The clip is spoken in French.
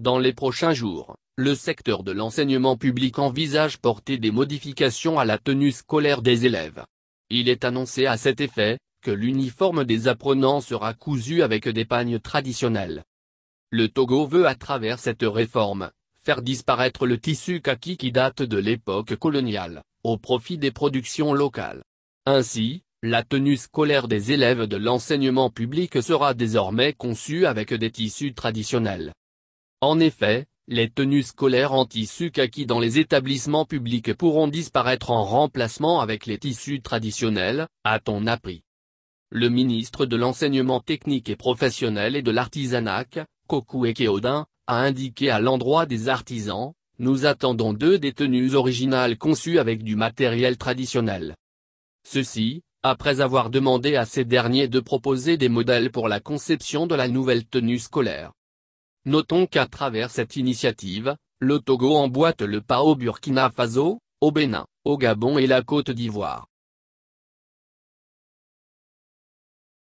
Dans les prochains jours, le secteur de l'enseignement public envisage porter des modifications à la tenue scolaire des élèves. Il est annoncé à cet effet, que l'uniforme des apprenants sera cousu avec des pagnes traditionnels. Le Togo veut à travers cette réforme, faire disparaître le tissu kaki qui date de l'époque coloniale, au profit des productions locales. Ainsi, la tenue scolaire des élèves de l'enseignement public sera désormais conçue avec des tissus traditionnels. En effet, les tenues scolaires en tissu kaki dans les établissements publics pourront disparaître en remplacement avec les tissus traditionnels, a-t-on appris. Le ministre de l'Enseignement technique et professionnel et de l'artisanat, Koku Ekeodin, a indiqué à l'endroit des artisans, nous attendons deux des tenues originales conçues avec du matériel traditionnel. Ceci, après avoir demandé à ces derniers de proposer des modèles pour la conception de la nouvelle tenue scolaire. Notons qu'à travers cette initiative, le Togo emboîte le pas au Burkina Faso, au Bénin, au Gabon et la Côte d'Ivoire.